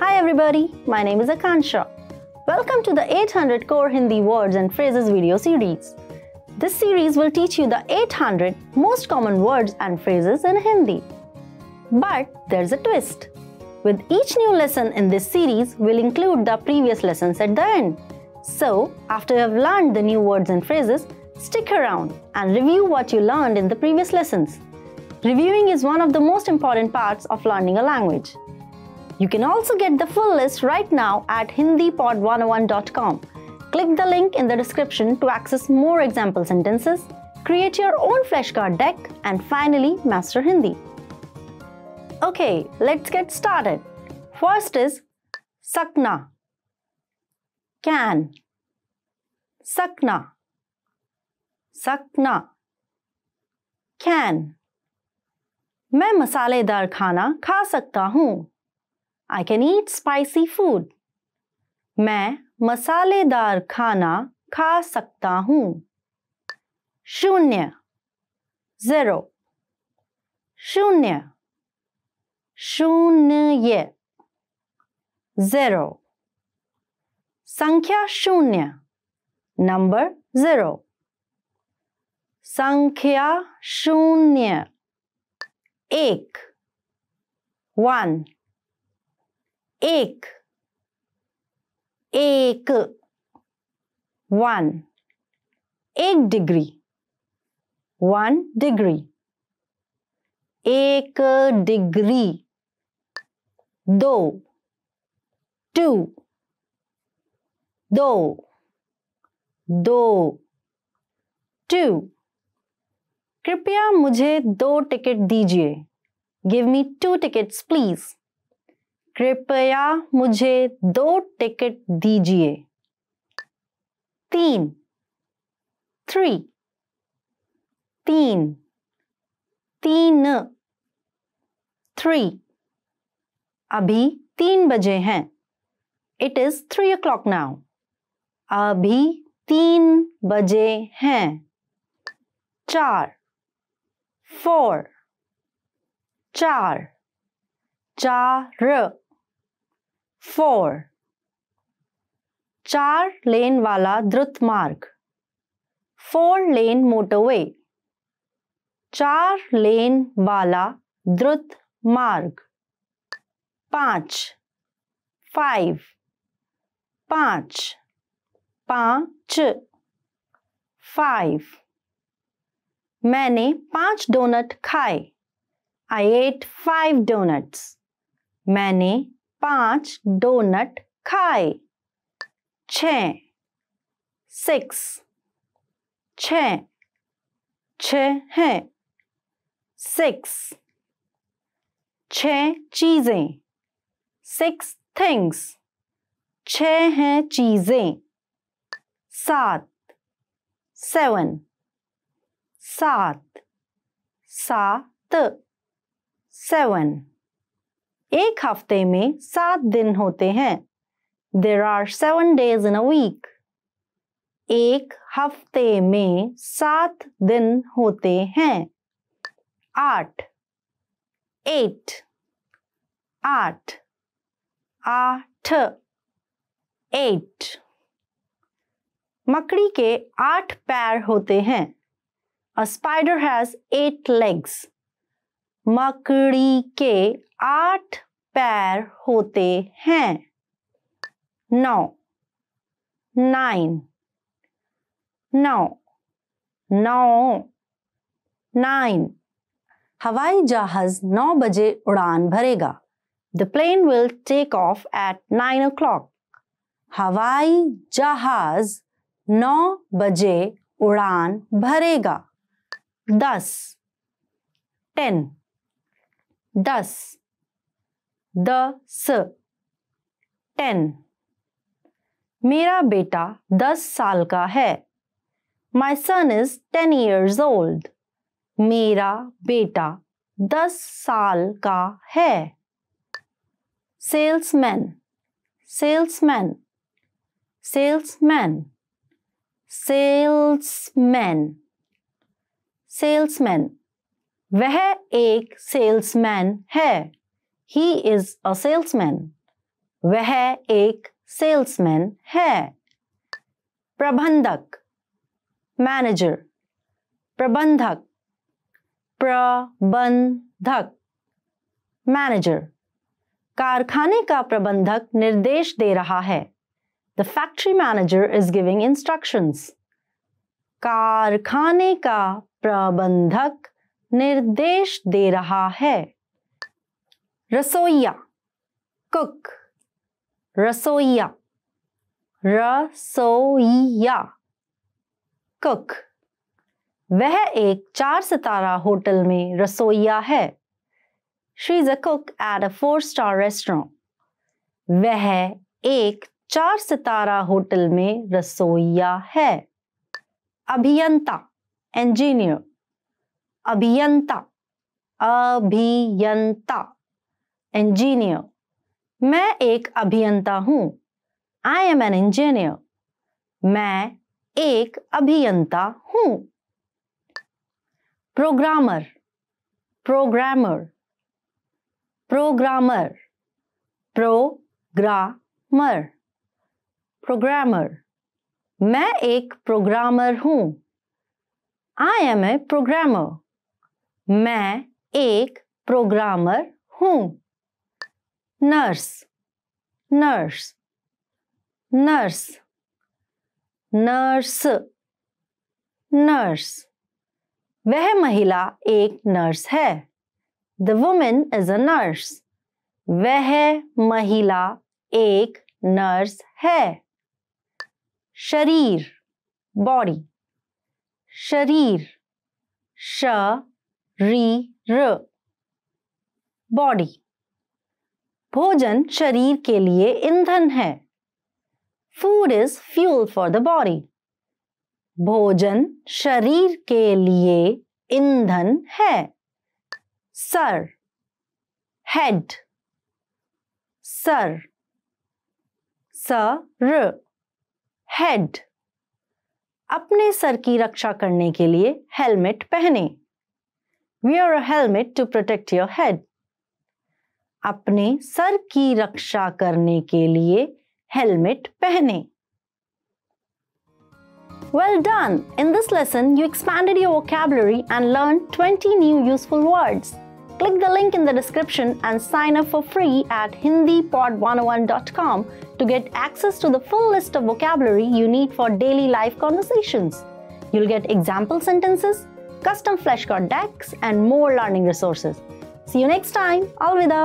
Hi everybody, my name is Akansha. Welcome to the 800 Core Hindi Words and Phrases video series. This series will teach you the 800 most common words and phrases in Hindi. But there's a twist. With each new lesson in this series, we'll include the previous lessons at the end. So, after you have learned the new words and phrases, stick around and review what you learned in the previous lessons. Reviewing is one of the most important parts of learning a language. You can also get the full list right now at hindipod101.com. Click the link in the description to access more example sentences, create your own flashcard deck, and finally master Hindi. Okay, let's get started. First is sakna, can, sakna, sakna, can. मैं मसालेदार खाना खा सकता हूँ I can eat spicy food मैं मसालेदार खाना खा सकता हूं शून्य ज़ीरो शून्य शून्य ज़ीरो संख्या शून्य नंबर ज़ीरो संख्या शून्य एक वन एक एक वन एक डिग्री वन डिग्री एक डिग्री दो टू दो दो टू कृपया मुझे दो टिकट दीजिए give me two tickets please कृपया मुझे दो टिकट दीजिए तीन थ्री तीन तीन थ्री अभी तीन बजे हैं it is three o'clock now अभी तीन बजे हैं चार फोर चार चार फोर चार लेन वाला द्रुत मार्ग फोर लेन मोटरवे चार लेन वाला द्रुत मार्ग पांच फाइव पांच पांच फाइव मैंने पांच डोनट खाए आई एट फाइव डोनट्स मैंने पांच डोनट खाए छ सिक्स छ छ सिक्स छ चीज़ें सिक्स थिंग्स छ हैं चीज़ें सात सेवन सात सात सेवन एक हफ्ते में सात दिन होते हैं there are seven days in a week एक हफ्ते में सात दिन होते हैं आठ एट आठ आठ एट मकड़ी के आठ पैर होते हैं a spider has eight legs मकड़ी के आठ पैर होते हैं नौ नाइन नौ नौ नाइन हवाई जहाज नौ बजे उड़ान भरेगा the plane will take off at nine o'clock हवाई जहाज नौ बजे उड़ान भरेगा दस टेन दस द स टेन मेरा बेटा दस साल का है my son is ten years old मेरा बेटा दस साल का है salesman salesman salesman salesman salesman वह एक सेल्समैन है ही इज अ सेल्समैन वह एक सेल्समैन है प्रबंधक मैनेजर प्रबंधक प्रबंधक मैनेजर कारखाने का प्रबंधक निर्देश दे रहा है the factory manager is giving instructions कारखाने का प्रबंधक निर्देश दे रहा है रसोईया कुक रसोईया रसोईया कुक वह एक चार सितारा होटल में रसोईया है she is a cook at a four star restaurant वह एक चार सितारा होटल में रसोईया है अभियंता इंजीनियर अभियंता अभियंता इंजीनियर मैं एक अभियंता हूँ आई एम एन इंजीनियर मैं एक अभियंता हूँ programmer programmer programmer programmer programmer मैं एक प्रोग्रामर हूँ आई एम ए प्रोग्रामर मैं एक प्रोग्रामर हूँ nurse nurse nurse nurse nurse वह महिला एक नर्स है the woman is a nurse वह महिला एक नर्स है शरीर बॉडी शरीर श री र बॉडी भोजन शरीर के लिए ईंधन है food is fuel for the body भोजन शरीर के लिए ईंधन है सर हेड सर सर हेड अपने सर की रक्षा करने के लिए हेलमेट पहने wear a helmet to protect your head अपने सर की रक्षा करने के लिए हेलमेट पहने Well done! In this lesson, you expanded your vocabulary and learned 20 new useful words. Click the link in the description and sign up for free at hindipod101.com to get access to the full list of vocabulary you need for daily life conversations. You'll get example sentences, custom flashcard decks, and more learning resources. See you next time. Alvida!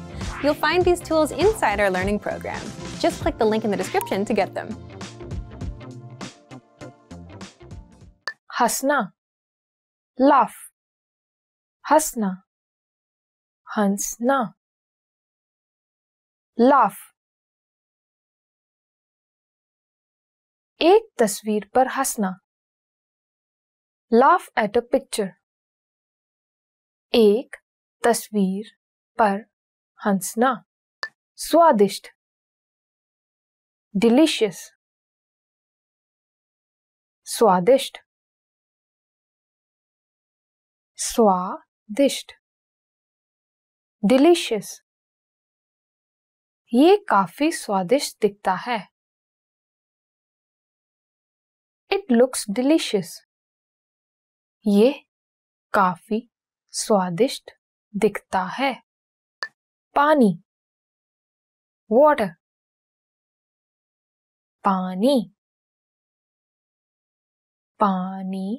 You'll find these tools inside our learning program. Just click the link in the description to get them. Hasna laugh Hasna Hansna laugh एक तस्वीर पर हंसना laugh at a picture एक तस्वीर पर हंसना स्वादिष्ट delicious स्वादिष्ट स्वादिष्ट डिलीशियस ये काफी स्वादिष्ट दिखता है इट लुक्स डिलीशियस ये काफी स्वादिष्ट दिखता है पानी वॉटर पानी पानी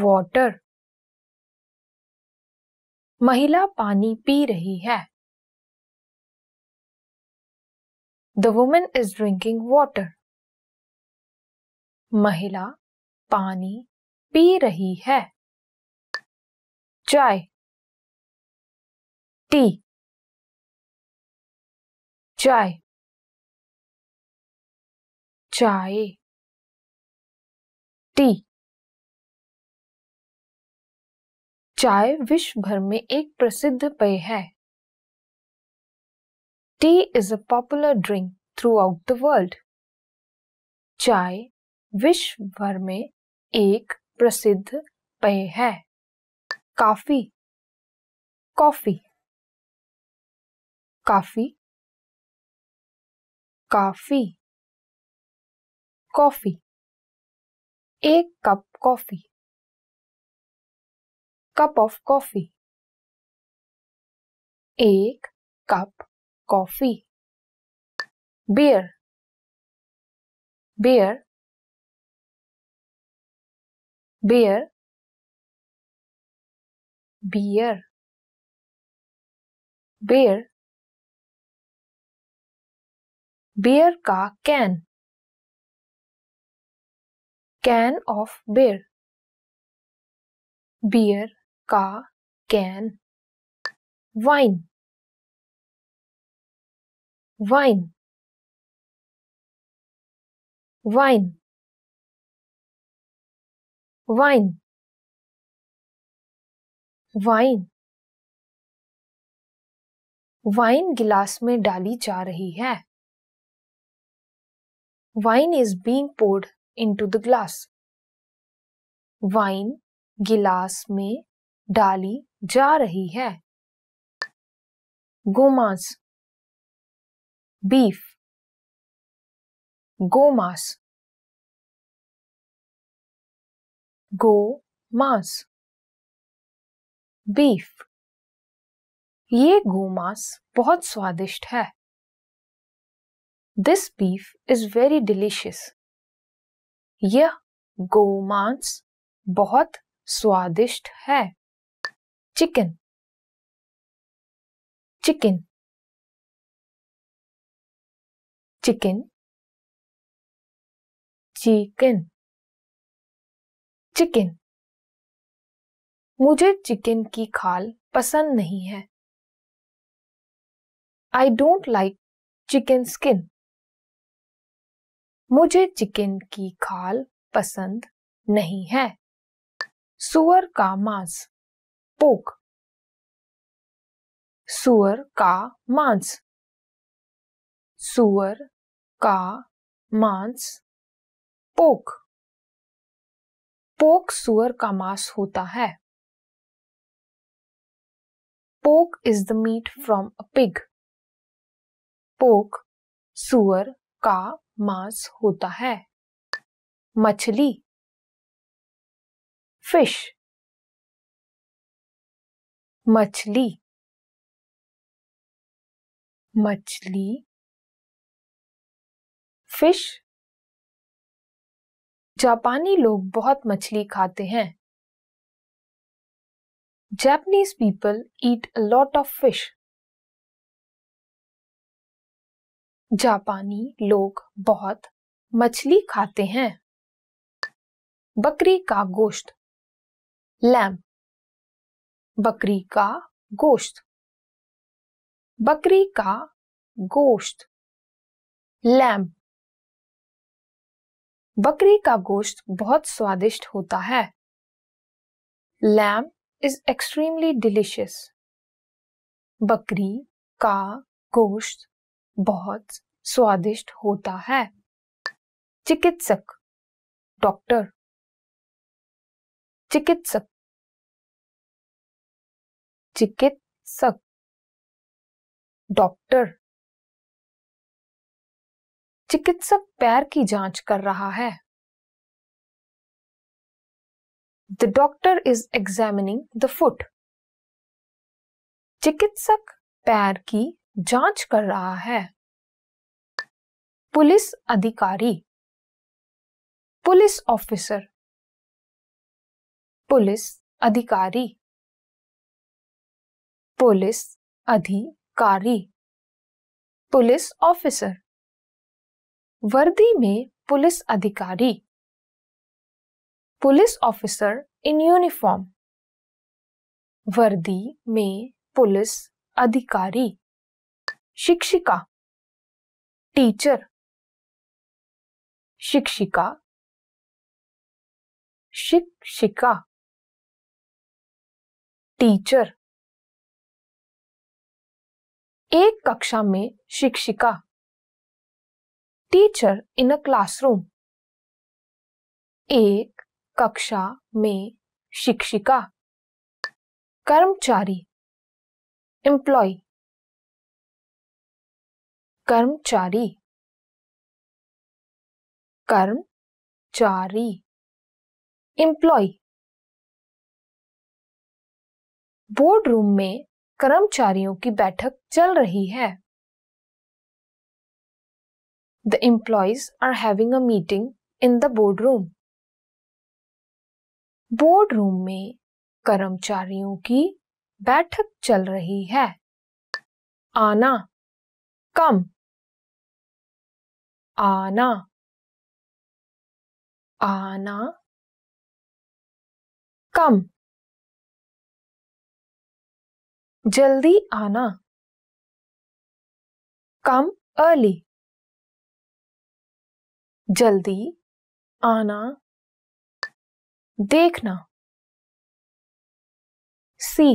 वॉटर महिला पानी पी रही है the woman is drinking water महिला पानी पी रही है चाय टी चाय चाय टी चाय विश्व भर में एक प्रसिद्ध पेय है tea is a popular drink throughout the world चाय विश्व भर में एक प्रसिद्ध पेय है काफी कॉफी काफी काफी कॉफी एक cup coffee cup of coffee एक cup coffee beer beer beer beer beer beer का can can of beer beer का can wine wine wine wine wine wine गिलास में डाली जा रही है is being being into the glass wine गिलास में डाली जा रही है गोमांस बीफ गोमांस गो मांस बीफ ये गोमांस बहुत स्वादिष्ट है this beef is very delicious यह गोमांस बहुत स्वादिष्ट है chicken chicken chicken chicken chicken मुझे चिकन की खाल पसंद नहीं है I don't like chicken skin मुझे चिकन की खाल पसंद नहीं है सुअर का मांस पोक सुअर का मांस सुअर का मांस पोक पोक सुअर का मांस होता है pork is the meat from a pig pork सुअर का मांस होता है मछली फिश मछली मछली फिश जापानी लोग बहुत मछली खाते हैं Japanese people eat a lot of fish जापानी लोग बहुत मछली खाते हैं बकरी का गोश्त लैम बकरी का गोश्त बकरी का गोश्त लैम बकरी का गोश्त बहुत स्वादिष्ट होता है लैम इज एक्सट्रीमली डिलिशियस बकरी का गोश्त बहुत स्वादिष्ट होता है चिकित्सक डॉक्टर चिकित्सक चिकित्सक डॉक्टर चिकित्सक पैर की जांच कर रहा है the doctor is examining the foot चिकित्सक पैर की जांच कर रहा है पुलिस अधिकारी पुलिस ऑफिसर पुलिस अधिकारी पुलिस अधिकारी पुलिस ऑफिसर वर्दी में पुलिस अधिकारी पुलिस ऑफिसर इन यूनिफॉर्म वर्दी में पुलिस अधिकारी शिक्षिका टीचर शिक्षिका शिक्षिका टीचर एक कक्षा में शिक्षिका टीचर इन अ क्लासरूम एक कक्षा में शिक्षिका कर्मचारी एम्प्लॉय कर्मचारी कर्मचारी इंप्लॉय बोर्ड रूम में कर्मचारियों की बैठक चल रही है the employees are having a meeting in the board room board room में कर्मचारियों की बैठक चल रही है आना कम आना आना कम जल्दी आना कम अर्ली जल्दी आना देखना सी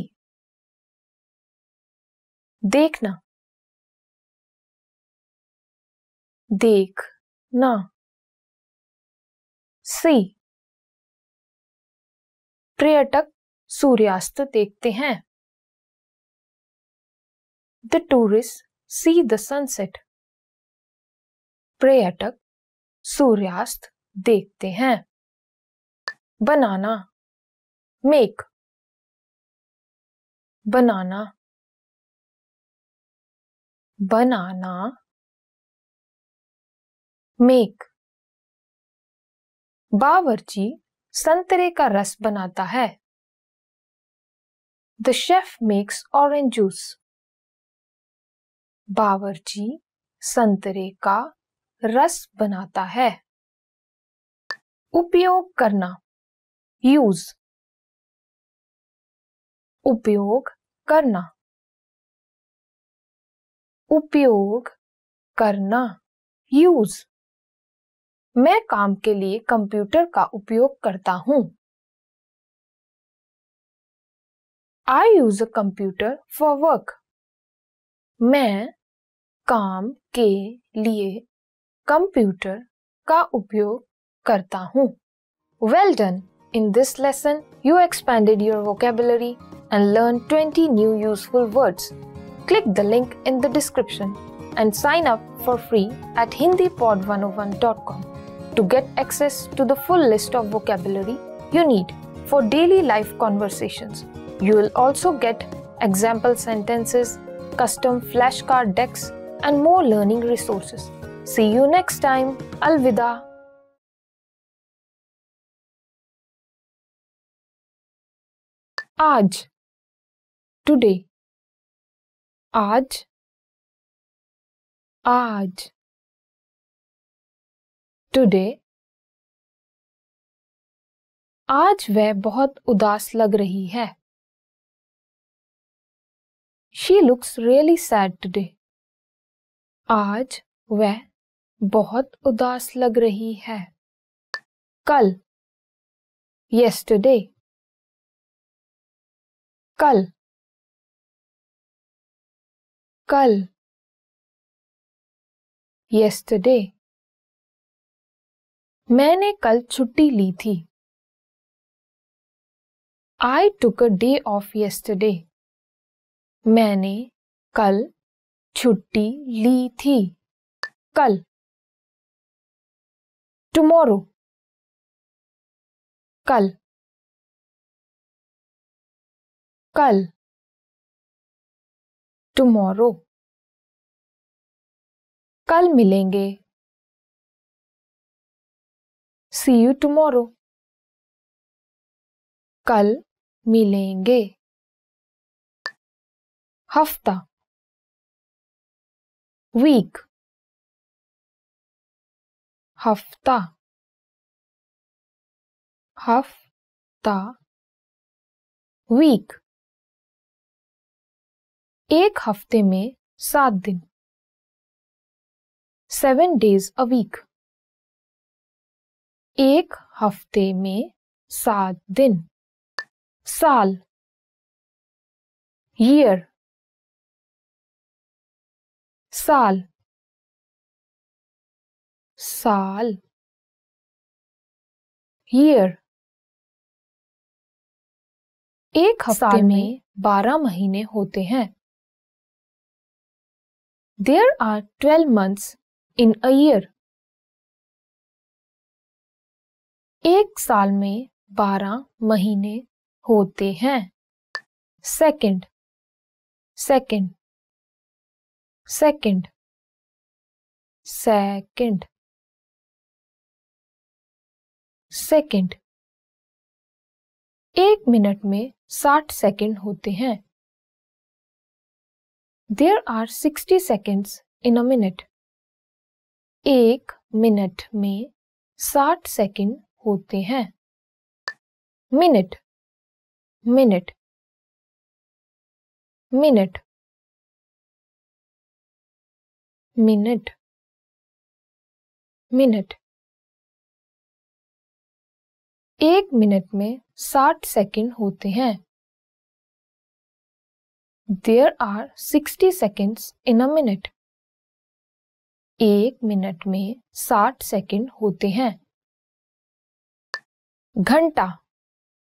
देखना देखना सी पर्यटक सूर्यास्त देखते हैं the tourist see the sunset पर्यटक सूर्यास्त देखते हैं बनाना मेक बनाना बनाना मेक बावर्ची संतरे का रस बनाता है the chef makes orange juice बावर्ची संतरे का रस बनाता है उपयोग करना यूज उपयोग करना उपयोग करना यूज मैं काम के लिए कंप्यूटर का उपयोग करता हूँ I use a computer for work मैं काम के लिए कंप्यूटर का उपयोग करता हूँ well done in this lesson you expanded your vocabulary and learn twenty new useful words click the link in the description and sign up for free at Hindi pod one o one dot com to get access to the full list of vocabulary you need for daily life conversations. You will also get example sentences, custom flashcard decks, and more learning resources. See you next time. Alvida. आज today आज आज today आज वह बहुत उदास लग रही है she looks really sad today आज वह बहुत उदास लग रही है कल yesterday कल कल yesterday मैंने कल छुट्टी ली थी I took a day off yesterday मैंने कल छुट्टी ली थी कल टुमोरो कल कल टुमोरो कल मिलेंगे सी यू टुमोरो कल मिलेंगे हफ्ता वीक हफ्ता हफ्ता वीक एक हफ्ते में सात दिन सेवन डेज अ वीक एक हफ्ते में सात दिन साल ईयर साल साल ईयर एक हफ्ते में बारह महीने होते हैं there are twelve months in a year एक साल में बारह महीने होते हैं second second second second second एक मिनट में साठ सेकंड होते हैं there are sixty seconds in a minute एक मिनट में साठ सेकंड होते हैं minute minute minute minute minute एक मिनट में साठ सेकंड होते हैं there are sixty seconds in a minute एक मिनट में साठ सेकंड होते हैं घंटा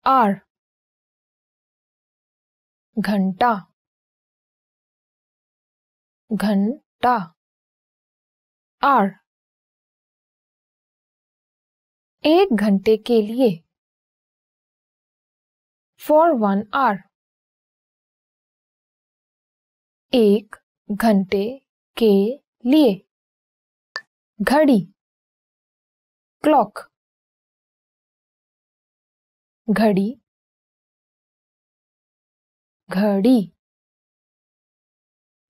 आर घंटा घंटा आर एक घंटे के लिए फॉर वन आर एक घंटे के लिए घड़ी क्लॉक घड़ी घड़ी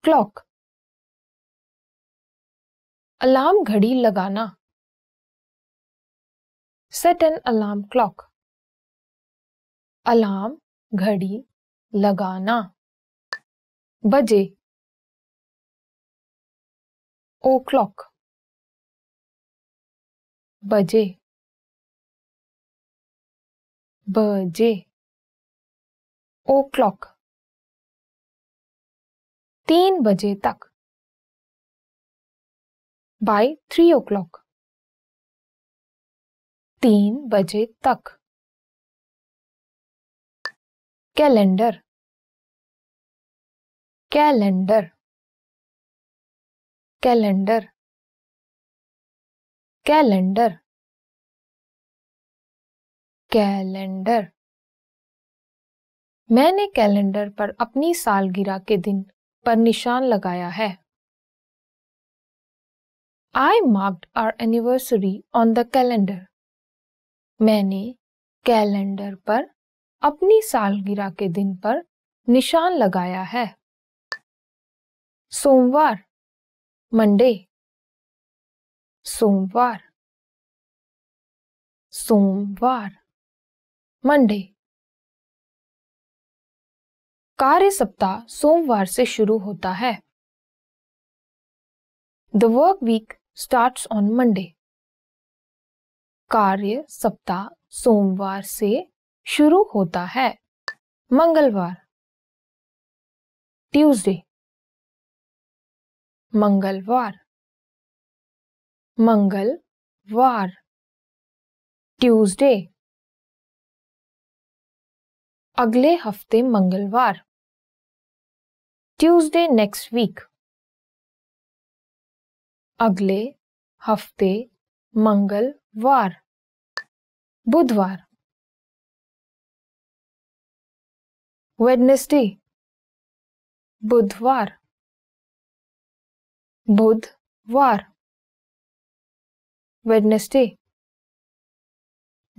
क्लॉक अलार्म घड़ी लगाना set an alarm clock alarm घड़ी लगाना बजे ओ क्लॉक बजे बजे ओ क्लॉक तीन बजे तक बाय थ्री ओ क्लॉक तीन बजे तक calendar calendar calendar calendar calendar मैंने कैलेंडर पर अपनी सालगिरह के दिन पर निशान लगाया है I marked our anniversary on the calendar मैंने कैलेंडर पर अपनी सालगिरह के दिन पर निशान लगाया है सोमवार मंडे सोमवार सोमवार मंडे कार्य सप्ताह सोमवार से शुरू होता है the work week start on Monday कार्य सप्ताह सोमवार से शुरू होता है मंगलवार ट्यूसडे मंगलवार मंगलवार ट्यूसडे अगले हफ्ते मंगलवार ट्यूसडे नेक्स्ट वीक अगले हफ्ते मंगलवार बुधवार वेडनेसडे बुधवार बुधवार वेडनेसडे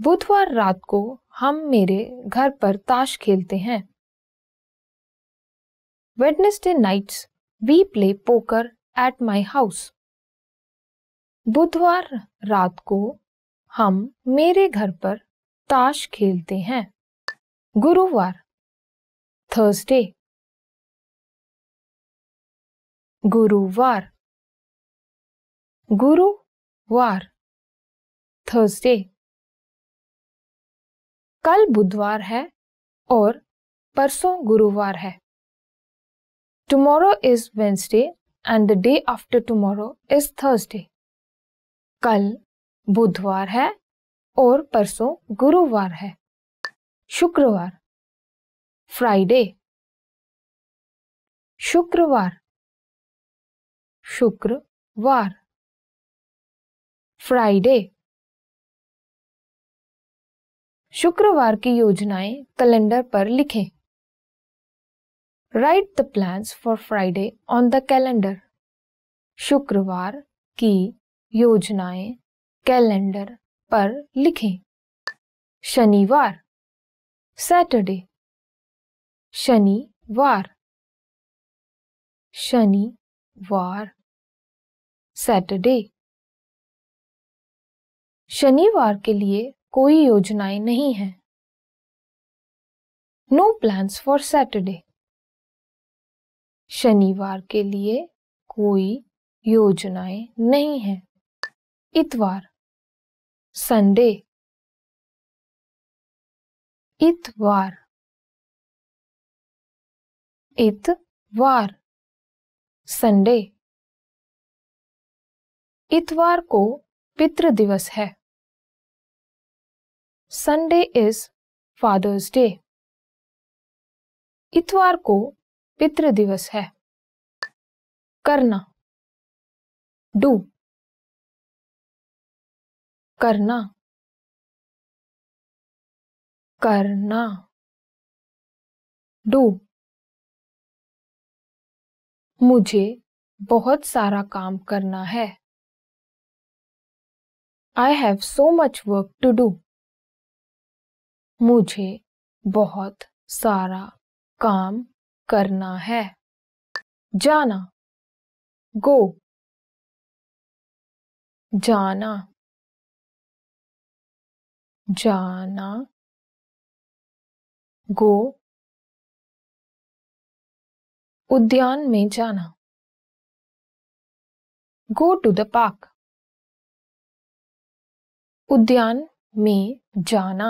बुधवार रात को हम मेरे घर पर ताश खेलते हैं Wednesday nights we play poker at my house बुधवार रात को हम मेरे घर पर ताश खेलते हैं गुरुवार थर्सडे गुरुवार गुरुवार थर्सडे कल बुधवार है और परसों गुरुवार है tomorrow is Wednesday and the day after tomorrow is Thursday कल बुधवार है और परसों गुरुवार है शुक्रवार फ्राइडे शुक्रवार शुक्रवार फ्राइडे शुक्रवार की योजनाएं कैलेंडर पर लिखें write the plans for Friday on the calendar शुक्रवार की योजनाएं कैलेंडर पर लिखें शनिवार सैटरडे शनिवार शनिवार सैटरडे शनिवार के लिए कोई योजनाएं नहीं है नो प्लान्स फॉर सैटरडे शनिवार के लिए कोई योजनाएं नहीं है इतवार संडे इतवार इतवार संडे इतवार को पितृ दिवस है संडे इज फादर्स डे इतवार को पितृ दिवस है करना डू करना करना डू मुझे बहुत सारा काम करना है I have so much work to do मुझे बहुत सारा काम करना है जाना गो जाना जाना गो उद्यान में जाना गो टू द पार्क उद्यान में जाना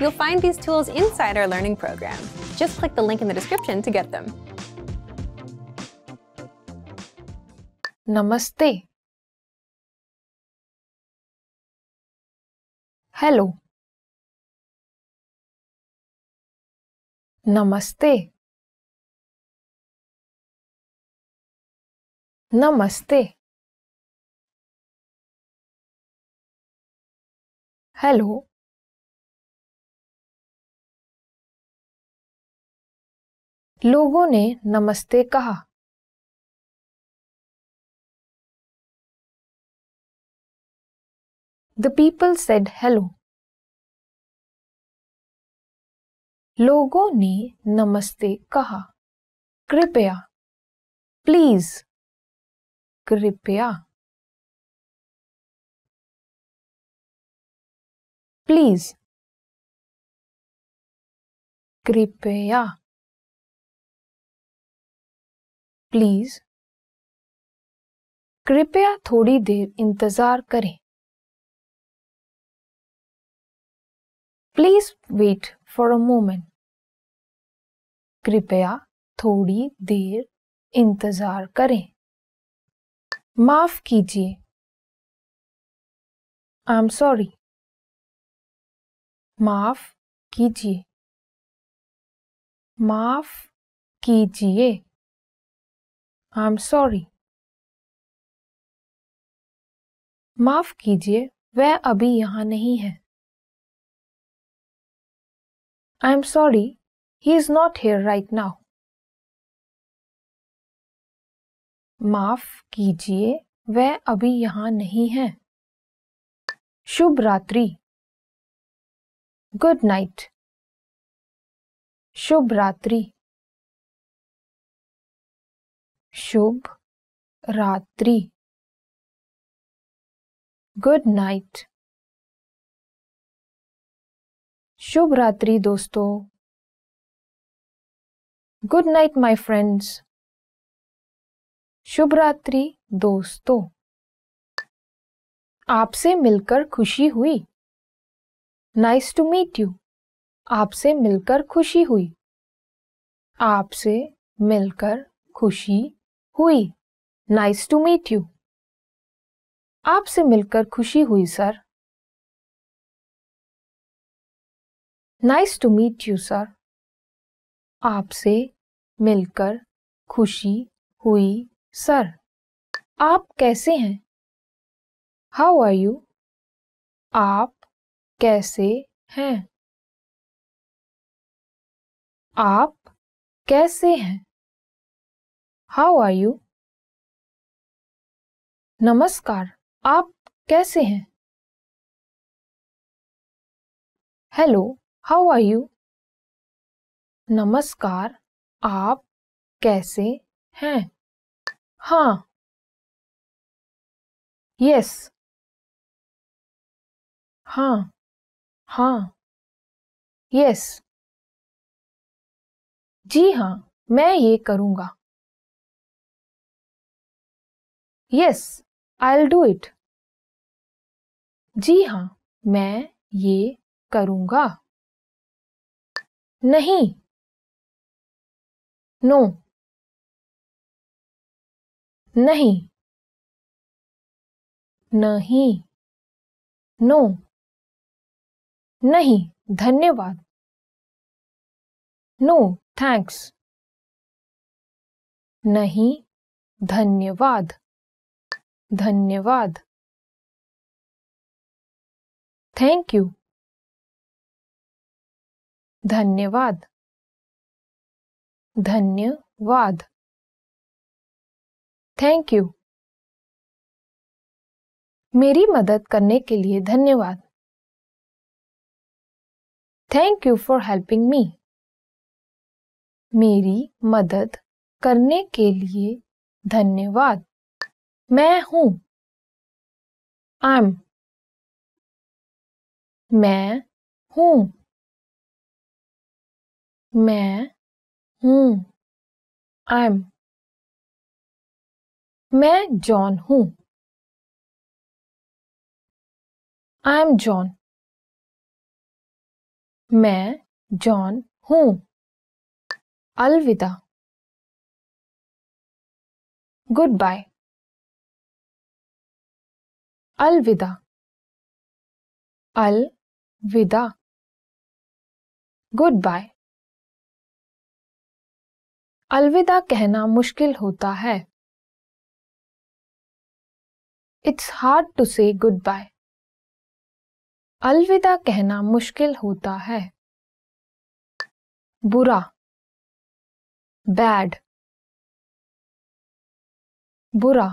You'll find these tools inside our learning program. Just click the link in the description to get them. Namaste. Hello. Namaste. Namaste. Hello. लोगों ने नमस्ते कहा द पीपल सेड हेलो लोगों ने नमस्ते कहा कृपया प्लीज कृपया प्लीज कृपया प्लीज कृपया थोड़ी देर इंतजार करें please wait for a moment कृपया थोड़ी देर इंतजार करें माफ कीजिए आई एम सॉरी माफ कीजिए माफ कीजिए एम सॉरी माफ कीजिए वह अभी यहां नहीं है I am sorry he is not here right now माफ कीजिए वह अभी यहां नहीं है शुभ रात्रि गुड नाइट शुभ रात्रि शुभ रात्रि गुड नाइट शुभ रात्रि दोस्तों गुड नाइट माय फ्रेंड्स शुभ रात्रि दोस्तों आपसे मिलकर खुशी हुई नाइस टू मीट यू आपसे मिलकर खुशी हुई आपसे मिलकर खुशी हुई नाइस टू मीट यू आपसे मिलकर खुशी हुई sir nice to meet you sir आपसे मिलकर खुशी हुई सर आप कैसे हैं हाउ आर यू आप कैसे हैं आप कैसे हैं हाउ आर यू नमस्कार आप कैसे हैं हेलो हाउ आर यू नमस्कार आप कैसे हैं हाँ यस हाँ हाँ यस जी हाँ मैं ये करूँगा यस आई डू इट जी हां मैं ये करूंगा नहीं नो नहीं नहीं नो नहीं धन्यवाद नो थैंक्स नहीं धन्यवाद धन्यवाद थैंक यू धन्यवाद धन्यवाद थैंक यू मेरी मदद करने के लिए धन्यवाद thank you for helping me मेरी मदद करने के लिए धन्यवाद मैं हूं एम मैं हूं मैं हूं एम मैं जॉन हूं आई एम जॉन मैं जॉन हूं अलविदा गुड बाय अलविदा अलविदा गुड बाय अलविदा कहना मुश्किल होता है it's hard to say goodbye अलविदा कहना मुश्किल होता है बुरा बैड बुरा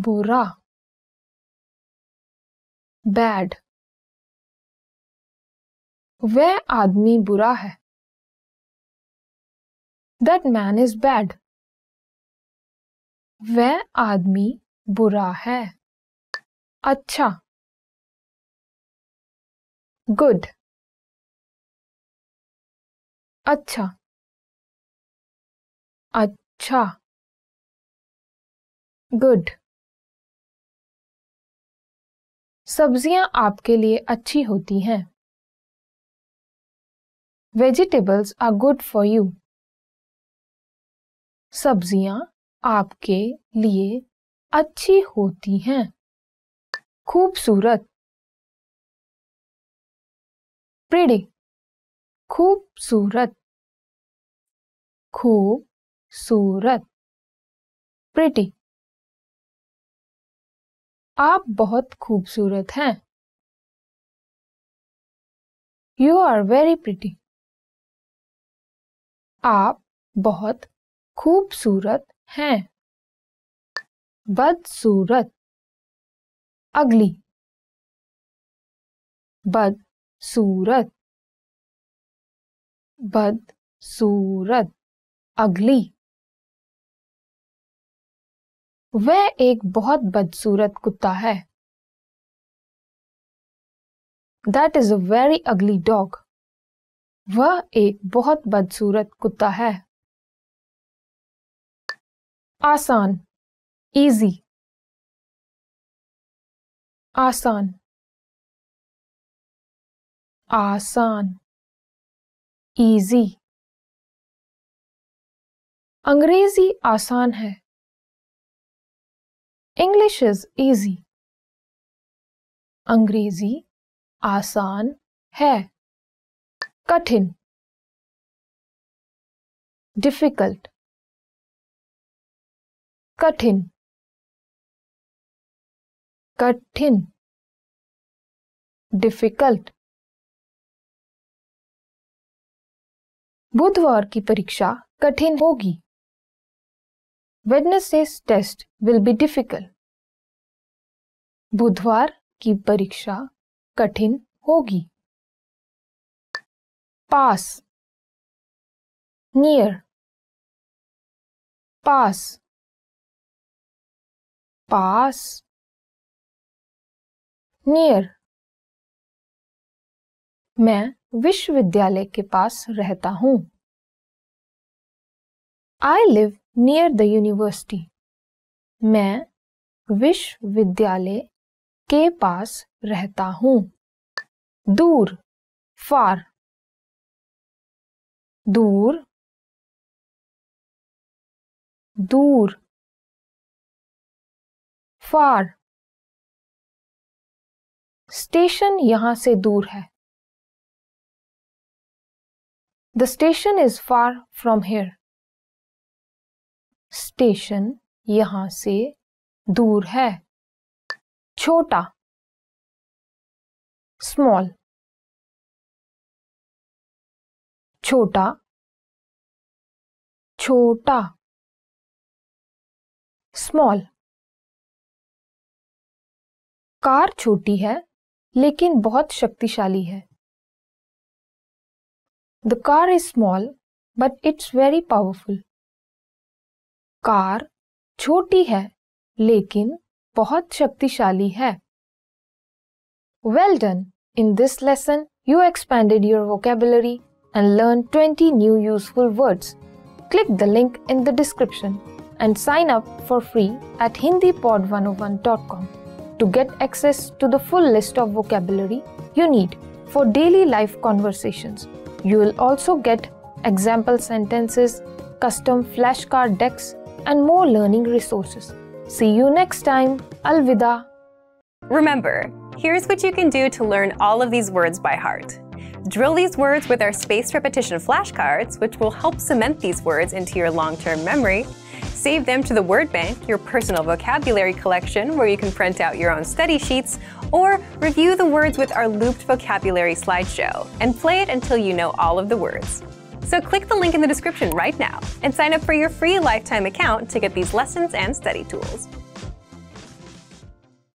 बुरा बैड वह आदमी बुरा है दैट मैन इज बैड वह आदमी बुरा है अच्छा गुड अच्छा अच्छा गुड सब्जियां आपके लिए अच्छी होती हैं vegetables are good for you सब्जियां आपके लिए अच्छी होती हैं खूबसूरत प्रिडी खूबसूरत खूबसूरत प्रिटी आप बहुत खूबसूरत हैं यू आर वेरी प्रिटी आप बहुत खूबसूरत हैं बदसूरत अगली बदसूरत बदसूरत अगली वह एक बहुत बदसूरत कुत्ता है that is a very ugly dog वह एक बहुत बदसूरत कुत्ता है आसान इजी आसान आसान इजी अंग्रेजी आसान है इंग्लिश इज इजी अंग्रेजी आसान है कठिन डिफिकल्ट कठिन कठिन डिफिकल्ट बुधवार की परीक्षा कठिन होगी Wednesday's test will be difficult बुधवार की परीक्षा कठिन होगी पास नियर पास पास नियर मैं विश्वविद्यालय के पास रहता हूं I live near the university मैं विश्वविद्यालय के पास रहता हूं दूर फार दूर दूर फार स्टेशन यहां से दूर है the station is far from here station यहां से दूर है छोटा स्मॉल छोटा छोटा स्मॉल कार छोटी है लेकिन बहुत शक्तिशाली है the car is small but it's very powerful car छोटी है लेकिन बहुत शक्तिशाली है Well done! In this lesson, you expanded your vocabulary and learned 20 new useful words. Click the link in the description and sign up for free at hindipod101.com to get access to the full list of vocabulary you need for daily life conversations. You will also get example sentences, custom flashcard decks, and more learning resources. See you next time. Alvida. Remember, here's what you can do to learn all of these words by heart. Drill these words with our spaced repetition flashcards, which will help cement these words into your long-term memory. Save them to the word bank, your personal vocabulary collection, where you can print out your own study sheets, or review the words with our looped vocabulary slideshow, and play it until you know all of the words. So click the link in the description right now and sign up for your free lifetime account to get these lessons and study tools.